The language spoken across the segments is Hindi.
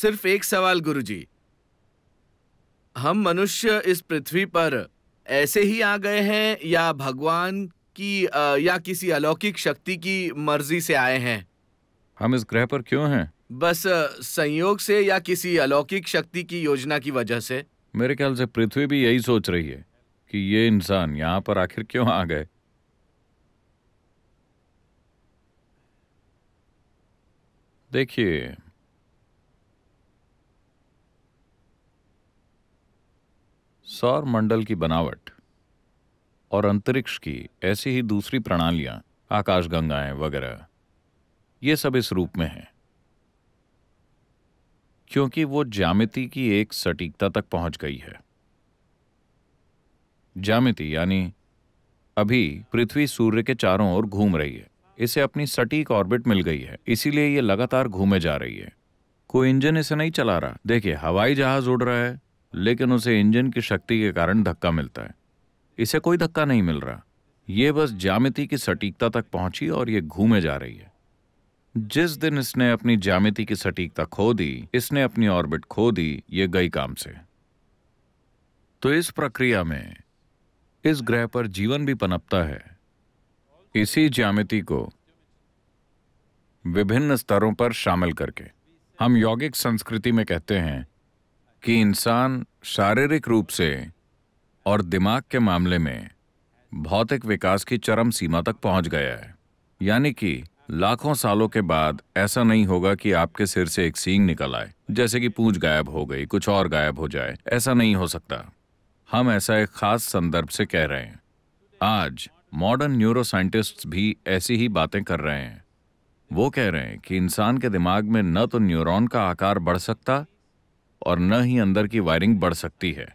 सिर्फ एक सवाल गुरुजी। हम मनुष्य इस पृथ्वी पर ऐसे ही आ गए हैं या भगवान की या किसी अलौकिक शक्ति की मर्जी से आए हैं हम इस ग्रह पर क्यों हैं बस संयोग से या किसी अलौकिक शक्ति की योजना की वजह से मेरे ख्याल से पृथ्वी भी यही सोच रही है कि ये इंसान यहाँ पर आखिर क्यों आ गए देखिए सौर मंडल की बनावट और अंतरिक्ष की ऐसी ही दूसरी प्रणालियां आकाशगंगाएं वगैरह ये सब इस रूप में हैं क्योंकि वो ज्यामिति की एक सटीकता तक पहुंच गई है ज्यामिति यानी अभी पृथ्वी सूर्य के चारों ओर घूम रही है इसे अपनी सटीक ऑर्बिट मिल गई है इसीलिए यह लगातार घूमे जा रही है कोई इंजन इसे नहीं चला रहा देखिए हवाई जहाज उड़ रहा है लेकिन उसे इंजन की शक्ति के कारण धक्का मिलता है इसे कोई धक्का नहीं मिल रहा यह बस जामिति की सटीकता तक पहुंची और यह घूमे जा रही है जिस दिन इसने अपनी जामिति की सटीकता खो दी इसने अपनी ऑर्बिट खो दी ये गई काम से तो इस प्रक्रिया में इस ग्रह पर जीवन भी पनपता है इसी ज्यामिति को विभिन्न स्तरों पर शामिल करके हम यौगिक संस्कृति में कहते हैं कि इंसान शारीरिक रूप से और दिमाग के मामले में भौतिक विकास की चरम सीमा तक पहुंच गया है यानी कि लाखों सालों के बाद ऐसा नहीं होगा कि आपके सिर से एक सींग निकल आए जैसे कि पूंछ गायब हो गई कुछ और गायब हो जाए ऐसा नहीं हो सकता हम ऐसा एक खास संदर्भ से कह रहे हैं आज मॉडर्न न्यूरोसाइंटिस्ट्स भी ऐसी ही बातें कर रहे हैं वो कह रहे हैं कि इंसान के दिमाग में न तो न्यूरॉन का आकार बढ़ सकता और न ही अंदर की वायरिंग बढ़ सकती है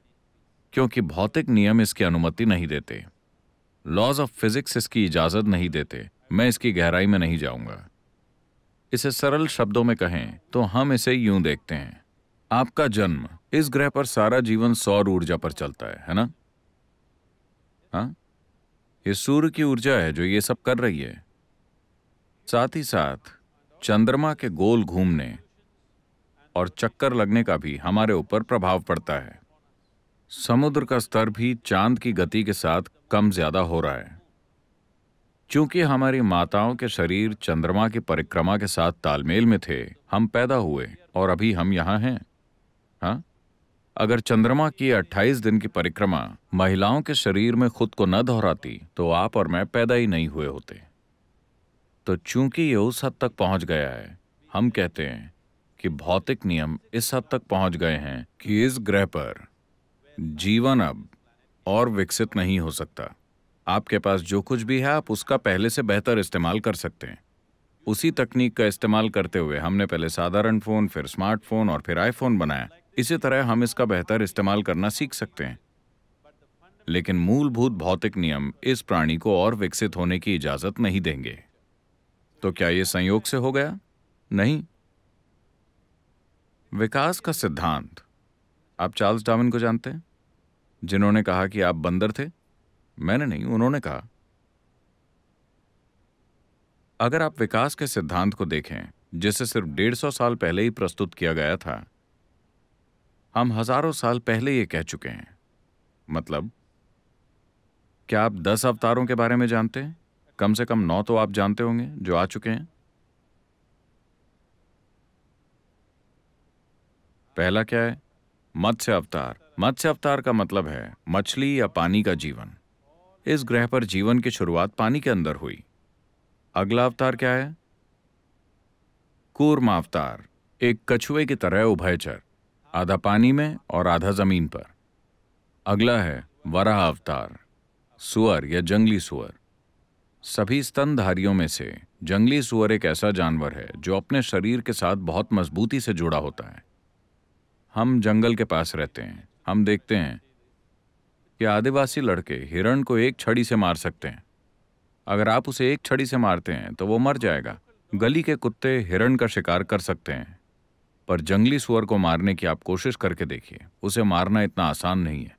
क्योंकि भौतिक नियम इसकी अनुमति नहीं देते लॉज ऑफ फिजिक्स इसकी इजाज़त नहीं देते मैं इसकी गहराई में नहीं जाऊंगा इसे सरल शब्दों में कहें तो हम इसे यूं देखते हैं आपका जन्म इस ग्रह पर सारा जीवन सौर ऊर्जा पर चलता है है ना हाँ ये सूर्य की ऊर्जा है जो ये सब कर रही है साथ ही साथ चंद्रमा के गोल घूमने और चक्कर लगने का भी हमारे ऊपर प्रभाव पड़ता है समुद्र का स्तर भी चांद की गति के साथ कम ज्यादा हो रहा है चूंकि हमारी माताओं के शरीर चंद्रमा की परिक्रमा के साथ तालमेल में थे हम पैदा हुए और अभी हम यहां हैं हा? अगर चंद्रमा की 28 दिन की परिक्रमा महिलाओं के शरीर में खुद को न दोहराती तो आप और मैं पैदा ही नहीं हुए होते तो चूंकि ये उस हद तक पहुंच गया है हम कहते हैं कि भौतिक नियम इस हद तक पहुंच गए हैं कि इस ग्रह पर जीवन अब और विकसित नहीं हो सकता आपके पास जो कुछ भी है आप उसका पहले से बेहतर इस्तेमाल कर सकते हैं उसी तकनीक का इस्तेमाल करते हुए हमने पहले साधारण फ़ोन फिर स्मार्टफोन और फिर आईफोन बनाया इसी तरह हम इसका बेहतर इस्तेमाल करना सीख सकते हैं लेकिन मूलभूत भौतिक नियम इस प्राणी को और विकसित होने की इजाज़त नहीं देंगे तो क्या यह संयोग से हो गया नहीं विकास का सिद्धांत आप चार्ल्स डार्विन को जानते हैं जिन्होंने कहा कि आप बंदर थे मैंने नहीं उन्होंने कहा अगर आप विकास के सिद्धांत को देखें जिसे सिर्फ डेढ़ सौ साल पहले ही प्रस्तुत किया गया था हम हजारों साल पहले ये कह चुके हैं मतलब क्या आप दस अवतारों के बारे में जानते हैं कम से कम नौ तो आप जानते होंगे जो आ चुके हैं पहला क्या है मत्स्य अवतार मत्स्य अवतार का मतलब है मछली या पानी का जीवन इस ग्रह पर जीवन की शुरुआत पानी के अंदर हुई अगला अवतार क्या है कूर्मा अवतार एक कछुए की तरह उभयचर आधा पानी में और आधा जमीन पर अगला है वराह अवतार सुअर या जंगली सुअर सभी स्तनधारियों में से जंगली सुअर एक ऐसा जानवर है जो अपने शरीर के साथ बहुत मजबूती से जुड़ा होता है हम जंगल के पास रहते हैं हम देखते हैं कि आदिवासी लड़के हिरण को एक छड़ी से मार सकते हैं अगर आप उसे एक छड़ी से मारते हैं तो वो मर जाएगा गली के कुत्ते हिरण का शिकार कर सकते हैं पर जंगली सुअर को मारने की आप कोशिश करके देखिए उसे मारना इतना आसान नहीं है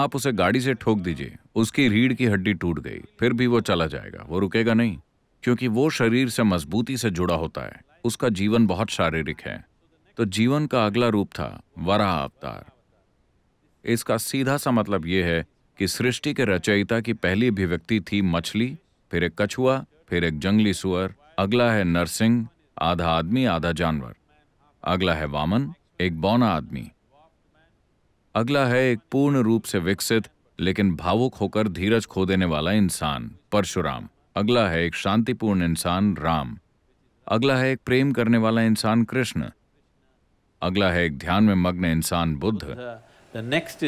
आप उसे गाड़ी से ठोक दीजिए उसकी रीढ़ की हड्डी टूट गई फिर भी वो चला जाएगा वो रुकेगा नहीं क्योंकि वो शरीर से मजबूती से जुड़ा होता है उसका जीवन बहुत शारीरिक है तो जीवन का अगला रूप था वराह अवतार इसका सीधा सा मतलब यह है कि सृष्टि के रचयिता की पहली अभिव्यक्ति थी मछली फिर एक कछुआ फिर एक जंगली सुअर अगला है नरसिंह आधा आदमी आधा जानवर अगला है वामन एक बौना आदमी अगला है एक पूर्ण रूप से विकसित लेकिन भावुक होकर धीरज खो देने वाला इंसान परशुराम अगला है एक शांतिपूर्ण इंसान राम अगला है एक प्रेम करने वाला इंसान कृष्ण अगला है एक ध्यान में मग्न इंसान बुद्ध The next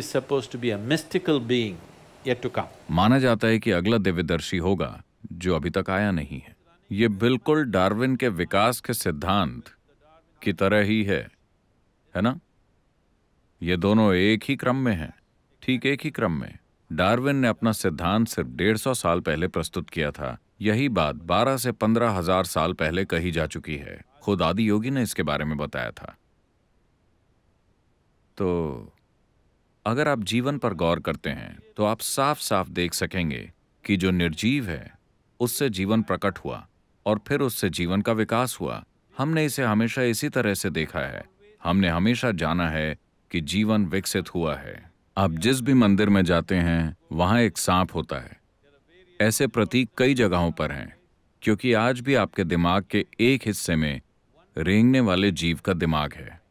माना जाता है कि अगला दिव्यदर्शी होगा जो अभी तक आया नहीं है ये बिल्कुल डार्विन के विकास के सिद्धांत की तरह ही है है ना ये दोनों एक ही क्रम में हैं ठीक एक ही क्रम में डार्विन ने अपना सिद्धांत सिर्फ डेढ़ सौ साल पहले प्रस्तुत किया था यही बात बारह से पंद्रह हजार साल पहले कही जा चुकी है खुद आदि योगी ने इसके बारे में बताया था तो अगर आप जीवन पर गौर करते हैं तो आप साफ साफ देख सकेंगे कि जो निर्जीव है उससे जीवन प्रकट हुआ और फिर उससे जीवन का विकास हुआ हमने इसे हमेशा इसी तरह से देखा है हमने हमेशा जाना है कि जीवन विकसित हुआ है आप जिस भी मंदिर में जाते हैं वहां एक सांप होता है ऐसे प्रतीक कई जगहों पर हैं क्योंकि आज भी आपके दिमाग के एक हिस्से में रेंगने वाले जीव का दिमाग है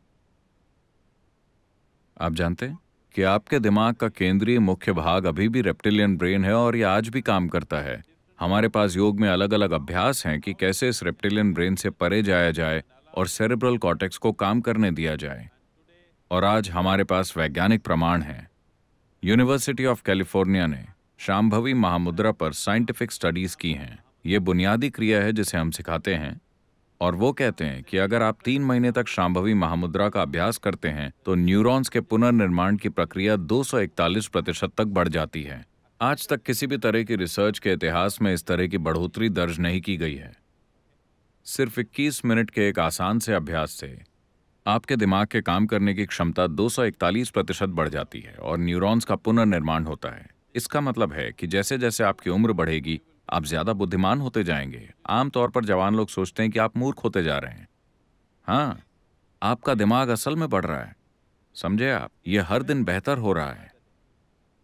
आप जानते हैं कि आपके दिमाग का केंद्रीय मुख्य भाग अभी भी रेप्टिलियन ब्रेन है और ये आज भी काम करता है हमारे पास योग में अलग अलग अभ्यास हैं कि कैसे इस रेप्टिलियन ब्रेन से परे जाया जाए और सेरेब्रल कॉटेक्स को काम करने दिया जाए और आज हमारे पास वैज्ञानिक प्रमाण है यूनिवर्सिटी ऑफ कैलिफोर्निया ने शाम्भवी महामुद्रा पर साइंटिफिक स्टडीज की हैं ये बुनियादी क्रिया है जिसे हम सिखाते हैं और वो कहते हैं कि अगर आप तीन महीने तक शांभवी महामुद्रा का अभ्यास करते हैं तो न्यूरॉन्स के पुनर्निर्माण की प्रक्रिया 241 प्रतिशत तक बढ़ जाती है आज तक किसी भी तरह की रिसर्च के इतिहास में इस तरह की बढ़ोतरी दर्ज नहीं की गई है सिर्फ 21 मिनट के एक आसान से अभ्यास से आपके दिमाग के काम करने की क्षमता 241 प्रतिशत बढ़ जाती है और न्यूरॉन्स का पुनर्निर्माण होता है इसका मतलब है कि जैसे जैसे आपकी उम्र बढ़ेगी आप ज्यादा बुद्धिमान होते जाएंगे आमतौर पर जवान लोग सोचते हैं कि आप मूर्ख होते जा रहे हैं हाँ आपका दिमाग असल में बढ़ रहा है समझे आप ये हर दिन बेहतर हो रहा है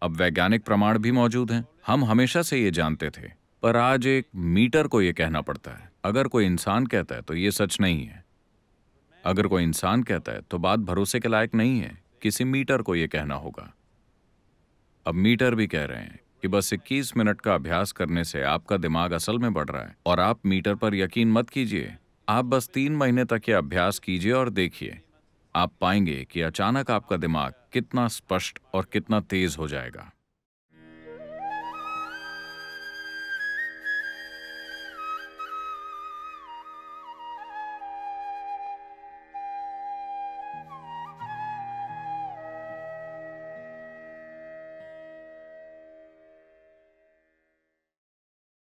अब वैज्ञानिक प्रमाण भी मौजूद हैं हम हमेशा से ये जानते थे पर आज एक मीटर को ये कहना पड़ता है अगर कोई इंसान कहता है तो ये सच नहीं है अगर कोई इंसान कहता है तो बात भरोसे के लायक नहीं है किसी मीटर को ये कहना होगा अब मीटर भी कह रहे हैं कि बस 21 मिनट का अभ्यास करने से आपका दिमाग असल में बढ़ रहा है और आप मीटर पर यकीन मत कीजिए आप बस तीन महीने तक ये अभ्यास कीजिए और देखिए आप पाएंगे कि अचानक आपका दिमाग कितना स्पष्ट और कितना तेज हो जाएगा